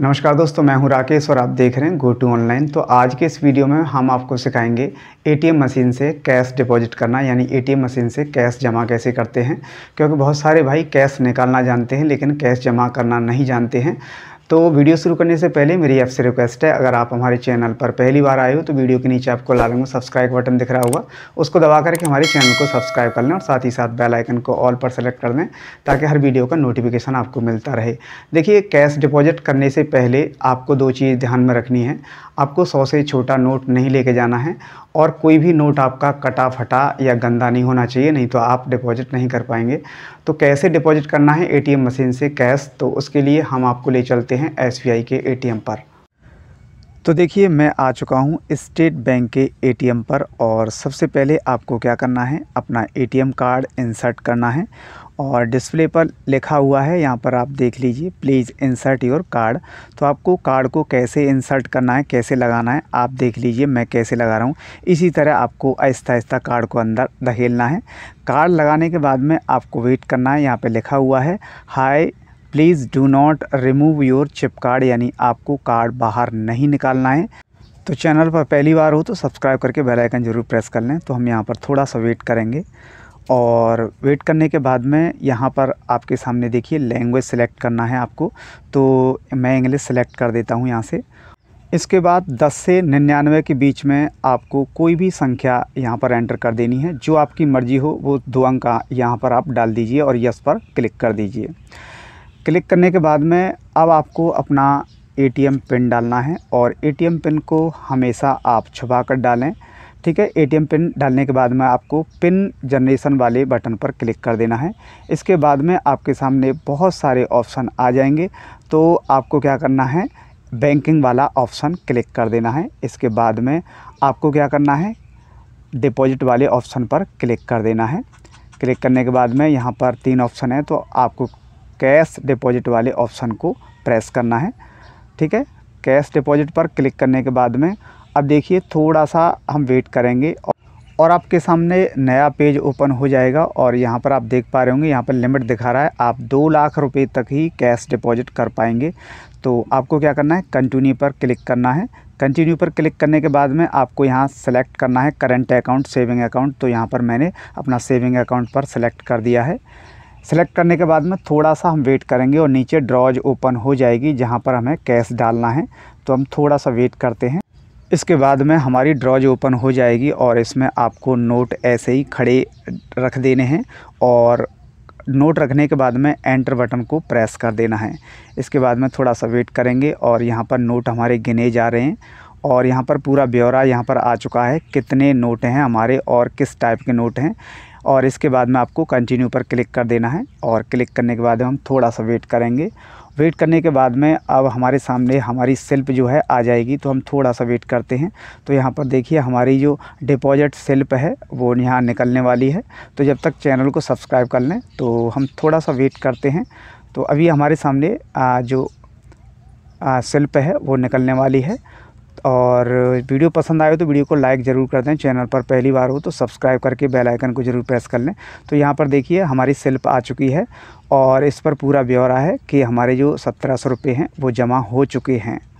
नमस्कार दोस्तों मैं हूं राकेश और आप देख रहे हैं गो टू ऑनलाइन तो आज के इस वीडियो में हम आपको सिखाएंगे एटीएम मशीन से कैश डिपॉजिट करना यानी एटीएम मशीन से कैश जमा कैसे करते हैं क्योंकि बहुत सारे भाई कैश निकालना जानते हैं लेकिन कैश जमा करना नहीं जानते हैं तो वीडियो शुरू करने से पहले मेरी आपसे रिक्वेस्ट है अगर आप हमारे चैनल पर पहली बार आए हो तो वीडियो के नीचे आपको लाल में सब्सक्राइब बटन दिख रहा होगा उसको दबा करके हमारे चैनल को सब्सक्राइब कर लें और साथ ही साथ बेल आइकन को ऑल पर सेलेक्ट कर लें ताकि हर वीडियो का नोटिफिकेशन आपको मिलता रहे देखिए कैश डिपॉजिट करने से पहले आपको दो चीज़ ध्यान में रखनी है आपको सौ से छोटा नोट नहीं लेके जाना है और कोई भी नोट आपका कटा फटा या गंदा नहीं होना चाहिए नहीं तो आप डिपॉजिट नहीं कर पाएंगे तो कैसे डिपॉजिट करना है एटीएम मशीन से कैश तो उसके लिए हम आपको ले चलते हैं एसबीआई के एटीएम पर तो देखिए मैं आ चुका हूँ स्टेट बैंक के ए पर और सबसे पहले आपको क्या करना है अपना ए कार्ड इंसर्ट करना है और डिस्प्ले पर लिखा हुआ है यहाँ पर आप देख लीजिए प्लीज़ इंसर्ट योर कार्ड तो आपको कार्ड को कैसे इंसर्ट करना है कैसे लगाना है आप देख लीजिए मैं कैसे लगा रहा हूँ इसी तरह आपको आहिस्ता आहिस्ता कार्ड को अंदर धकेलना है कार्ड लगाने के बाद में आपको वेट करना है यहाँ पर लिखा हुआ है hi please do not remove your chip card यानी आपको कार्ड बाहर नहीं निकालना है तो चैनल पर पहली बार हो तो सब्सक्राइब करके बेल आइकन जरूर प्रेस कर लें तो हम यहाँ पर थोड़ा सा वेट करेंगे और वेट करने के बाद में यहाँ पर आपके सामने देखिए लैंग्वेज सेलेक्ट करना है आपको तो मैं इंग्लिश सेलेक्ट कर देता हूँ यहाँ से इसके बाद 10 से निन्यानवे के बीच में आपको कोई भी संख्या यहाँ पर एंटर कर देनी है जो आपकी मर्ज़ी हो वो दो अंक यहाँ पर आप डाल दीजिए और यस पर क्लिक कर दीजिए क्लिक करने के बाद में अब आपको अपना एटीएम पिन डालना है और एटीएम पिन को हमेशा आप छुपा कर डालें ठीक है एटीएम पिन डालने के बाद में आपको पिन जनरेशन वाले बटन पर क्लिक कर देना है इसके बाद में आपके सामने बहुत सारे ऑप्शन आ जाएंगे तो आपको क्या करना है बैंकिंग वाला ऑप्शन क्लिक कर देना है इसके बाद में आपको क्या करना है डिपॉजिट वाले ऑप्शन पर क्लिक कर देना है क्लिक करने के बाद में यहाँ पर तीन ऑप्शन है तो आपको कैश डिपॉजिट वाले ऑप्शन को प्रेस करना है ठीक है कैश डिपॉजिट पर क्लिक करने के बाद में अब देखिए थोड़ा सा हम वेट करेंगे और आपके सामने नया पेज ओपन हो जाएगा और यहाँ पर आप देख पा रहे होंगे यहाँ पर लिमिट दिखा रहा है आप दो लाख रुपये तक ही कैश डिपॉजिट कर पाएंगे तो आपको क्या करना है कंटिन्यू पर क्लिक करना है कंटिन्यू पर क्लिक करने के बाद में आपको यहाँ सेलेक्ट करना है करंट अकाउंट सेविंग अकाउंट तो यहाँ पर मैंने अपना सेविंग अकाउंट पर सेलेक्ट कर दिया है सेलेक्ट करने के बाद में थोड़ा सा हम वेट करेंगे और नीचे ड्रॉज ओपन हो जाएगी जहाँ पर हमें कैश डालना है तो हम थोड़ा सा वेट करते हैं इसके बाद में हमारी ड्रॉज ओपन हो जाएगी और इसमें आपको नोट ऐसे ही खड़े रख देने हैं और नोट रखने के बाद में एंटर बटन को प्रेस कर देना है इसके बाद में थोड़ा सा वेट करेंगे और यहाँ पर नोट हमारे गिने जा रहे हैं और यहाँ पर पूरा ब्यौरा यहाँ पर आ चुका है कितने नोट हैं हमारे और किस टाइप के नोट हैं और इसके बाद में आपको कंटिन्यू पर क्लिक कर देना है और क्लिक करने के बाद हम थोड़ा सा वेट करेंगे वेट करने के बाद में अब हमारे सामने हमारी सेल्फ जो है आ जाएगी तो हम थोड़ा सा वेट करते हैं तो यहाँ पर देखिए हमारी जो डिपॉजिट सेल्प है वो यहाँ निकलने वाली है तो जब तक चैनल को सब्सक्राइब कर लें तो हम थोड़ा सा वेट करते हैं तो अभी हमारे सामने जो सेल्प है वो निकलने वाली है और वीडियो पसंद आए तो वीडियो को लाइक ज़रूर कर दें चैनल पर पहली बार हो तो सब्सक्राइब करके बेल आइकन को ज़रूर प्रेस कर लें तो यहाँ पर देखिए हमारी सेल्फ आ चुकी है और इस पर पूरा ब्यौरा है कि हमारे जो सत्रह सौ रुपये हैं वो जमा हो चुके हैं